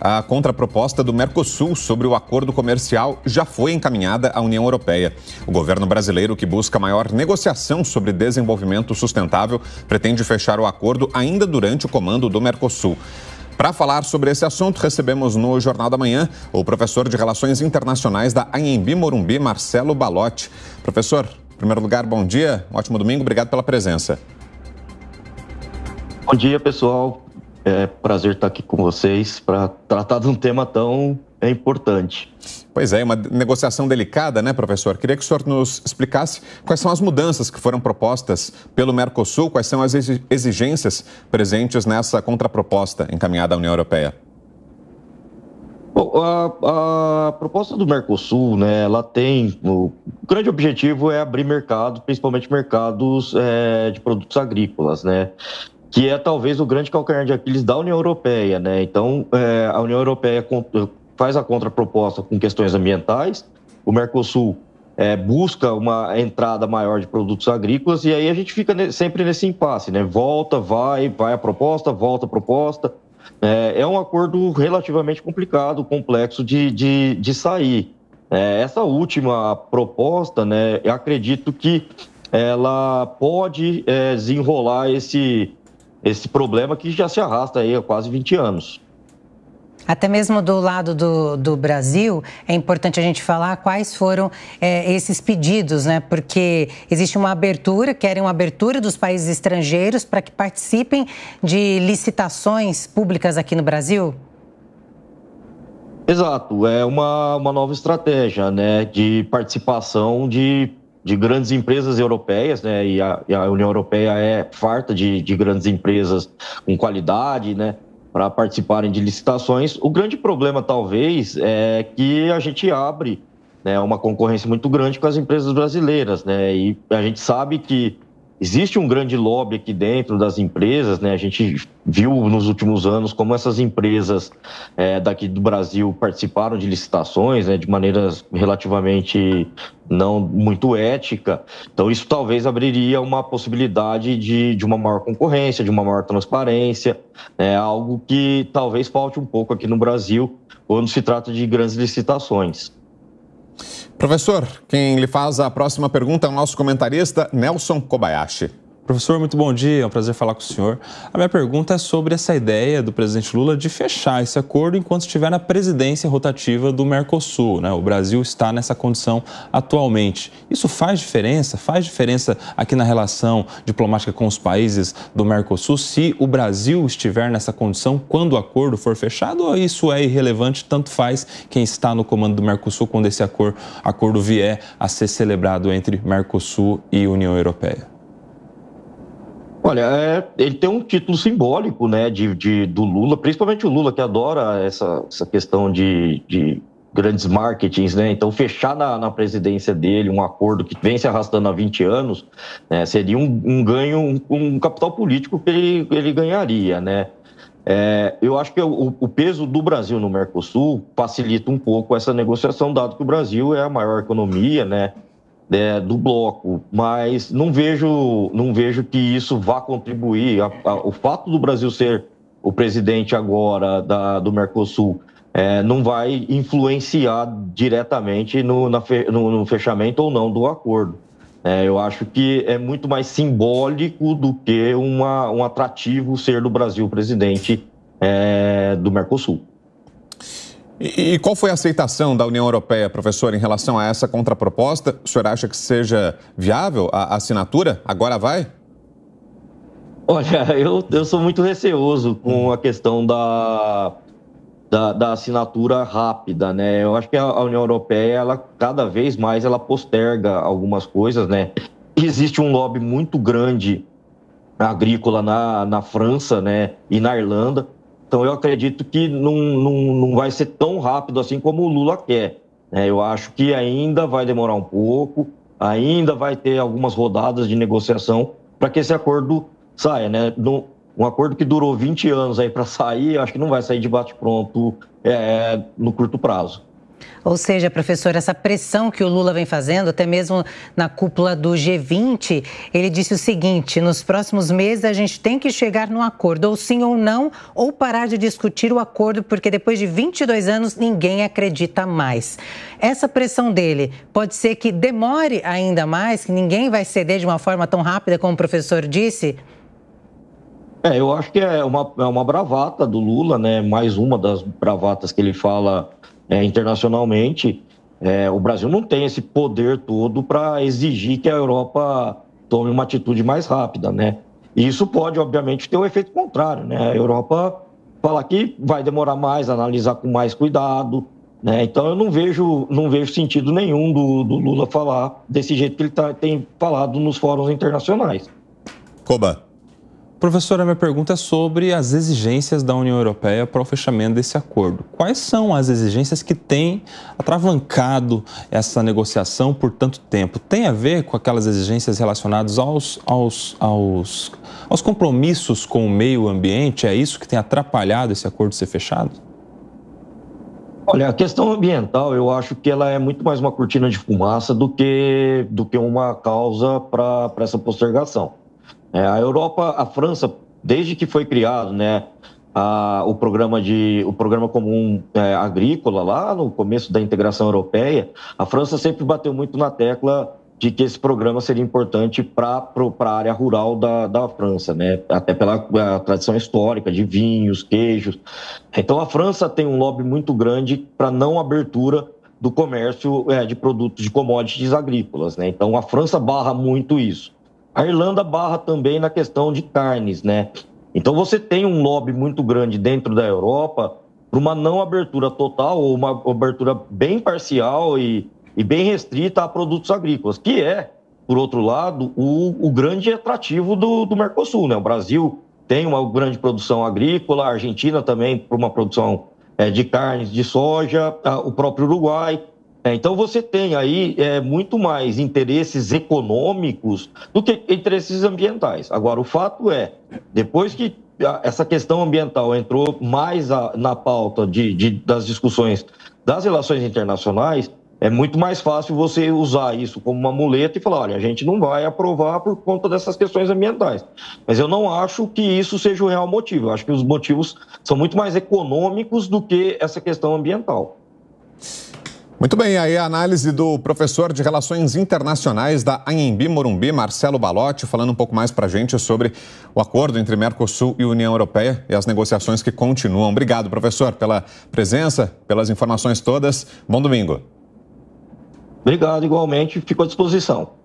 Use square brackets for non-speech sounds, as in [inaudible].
a contraproposta do Mercosul sobre o acordo comercial já foi encaminhada à União Europeia. O governo brasileiro, que busca maior negociação sobre desenvolvimento sustentável, pretende fechar o acordo ainda durante o comando do Mercosul. Para falar sobre esse assunto, recebemos no Jornal da Manhã o professor de Relações Internacionais da Anhembi Morumbi, Marcelo Balotti. Professor, em primeiro lugar, bom dia, um ótimo domingo, obrigado pela presença. Bom dia, pessoal. É prazer estar aqui com vocês para tratar de um tema tão importante. Pois é, uma negociação delicada, né, professor? Queria que o senhor nos explicasse quais são as mudanças que foram propostas pelo Mercosul, quais são as exigências presentes nessa contraproposta encaminhada à União Europeia. Bom, a, a proposta do Mercosul, né, ela tem o grande objetivo é abrir mercado, principalmente mercados é, de produtos agrícolas, né? que é talvez o grande calcanhar de Aquiles da União Europeia. Né? Então, é, a União Europeia faz a contraproposta com questões ambientais, o Mercosul é, busca uma entrada maior de produtos agrícolas, e aí a gente fica sempre nesse impasse: né? volta, vai, vai a proposta, volta a proposta. É, é um acordo relativamente complicado, complexo de, de, de sair. É, essa última proposta, né, eu acredito que ela pode é, desenrolar esse esse problema que já se arrasta aí há quase 20 anos. Até mesmo do lado do, do, Brasil, é importante a gente falar quais foram é, esses pedidos, né? Porque existe uma abertura, querem uma abertura dos países estrangeiros para que participem de licitações públicas aqui no Brasil? Exato, é uma, uma nova estratégia né, de participação de de grandes empresas europeias, né? E a, e a União Europeia é farta de, de grandes empresas com qualidade, né? Para participarem de licitações. O grande problema, talvez, é que a gente abre né, uma concorrência muito grande com as empresas brasileiras, né? E a gente sabe que existe um grande lobby aqui dentro das empresas, né? A gente viu nos últimos anos como essas empresas é, daqui do Brasil participaram de licitações, né? De maneiras relativamente não muito ética. Então isso talvez abriria uma possibilidade de, de uma maior concorrência, de uma maior transparência, né? algo que talvez falte um pouco aqui no Brasil quando se trata de grandes licitações. Professor, quem lhe faz a próxima pergunta é o nosso comentarista Nelson Kobayashi. Professor, muito bom dia, é um prazer falar com o senhor. A minha pergunta é sobre essa ideia do presidente Lula de fechar esse acordo enquanto estiver na presidência rotativa do Mercosul. Né? O Brasil está nessa condição atualmente. Isso faz diferença? Faz diferença aqui na relação diplomática com os países do Mercosul se o Brasil estiver nessa condição quando o acordo for fechado? Ou isso é irrelevante? Tanto faz quem está no comando do Mercosul quando esse acordo, acordo vier a ser celebrado entre Mercosul e União Europeia? Olha, é, ele tem um título simbólico né, de, de, do Lula, principalmente o Lula, que adora essa, essa questão de, de grandes marketings, né? Então, fechar na, na, presidência dele um acordo que vem se arrastando há 20 anos né, seria um, um ganho, um, um, capital político que ele, ele ganharia, né? É, eu acho que o, o, peso do Brasil no Mercosul facilita um pouco essa negociação, dado que o Brasil é a maior economia, né? É, do bloco, mas não vejo, não vejo que isso vá contribuir. A, a, o fato do Brasil ser o presidente agora da, do Mercosul é, não vai influenciar diretamente no, na, no, no fechamento ou não do acordo. É, eu acho que é muito mais simbólico do que uma, um atrativo ser do Brasil presidente é, do Mercosul. E, qual foi a aceitação da União Europeia, professor, em relação a essa contraproposta? O senhor acha que seja viável a, a assinatura? Agora vai? Olha, [laughs] eu, eu sou muito receoso com a questão da, da, da, assinatura rápida, né? Eu acho que a, União Europeia, ela cada vez mais, ela posterga algumas coisas, né? Existe um lobby muito grande agrícola na, na França, né? E na Irlanda. Então eu acredito que não, não, não vai ser tão rápido assim como o Lula quer. Né? Eu acho que ainda vai demorar um pouco, ainda vai ter algumas rodadas de negociação para que esse acordo saia. Né? um acordo que durou 20 anos aí para sair, acho que não vai sair de bate-pronto é, no curto prazo. Ou seja, professor, essa pressão que o Lula vem fazendo, até mesmo na cúpula do G20, ele disse o seguinte: nos próximos meses a gente tem que chegar num acordo, ou sim ou não, ou parar de discutir o acordo, porque depois de 22 anos ninguém acredita mais. Essa pressão dele pode ser que demore ainda mais, que ninguém vai ceder de uma forma tão rápida como o professor disse? É, eu acho que é uma, é uma bravata do Lula, né? Mais uma das bravatas que ele fala é, internacionalmente. É, o Brasil não tem esse poder todo para exigir que a Europa tome uma atitude mais rápida, né? E isso pode, obviamente, ter o um efeito contrário, né? A Europa fala que vai demorar mais, analisar com mais cuidado, né? Então eu não vejo, não vejo sentido nenhum do, do Lula falar desse jeito que ele tá, tem falado nos fóruns internacionais. Coba. Professora, minha pergunta é sobre as exigências da União Europeia para o fechamento desse acordo. Quais são as exigências que têm atravancado essa negociação por tanto tempo? Tem a ver com aquelas exigências relacionadas aos, aos, aos, aos compromissos com o meio ambiente? É isso que tem atrapalhado esse acordo ser fechado? Olha, a questão ambiental, eu acho que ela é muito mais uma cortina de fumaça do que, do que uma causa para essa postergação. É, a Europa, a França, desde que foi criado, né? A, o programa de o programa comum é, agrícola lá no começo da integração europeia a França sempre bateu muito na tecla de que esse programa seria importante para a área rural da, da França, né? até pela é, tradição histórica de vinhos, queijos. Então a França tem um lobby muito grande para não abertura do comércio é, de produtos de commodities agrícolas. Né? Então a França barra muito isso. A Irlanda barra também na questão de carnes, né? Então você tem um lobby muito grande dentro da Europa para uma não abertura total ou uma abertura bem parcial e, e bem restrita a produtos agrícolas, que é, por outro lado, o, o grande atrativo do, do Mercosul, né? O Brasil tem uma grande produção agrícola, a Argentina também por uma produção é, de carnes, de soja, o próprio Uruguai. É, então você tem aí é, muito mais interesses econômicos do que interesses ambientais. Agora, o fato é, depois que essa questão ambiental entrou mais a, na pauta de, de, das discussões das relações internacionais, é muito mais fácil você usar isso como uma muleta e falar: olha, a gente não vai aprovar por conta dessas questões ambientais. Mas eu não acho que isso seja o real motivo. Eu acho que os motivos são muito mais econômicos do que essa questão ambiental. Muito bem, aí a análise do professor de Relações Internacionais da Anhembi Morumbi, Marcelo Balotti, falando um pouco mais para a gente sobre o acordo entre Mercosul e União Europeia e as negociações que continuam. Obrigado, professor, pela presença, pelas informações todas. Bom domingo. Obrigado, igualmente. Fico à disposição.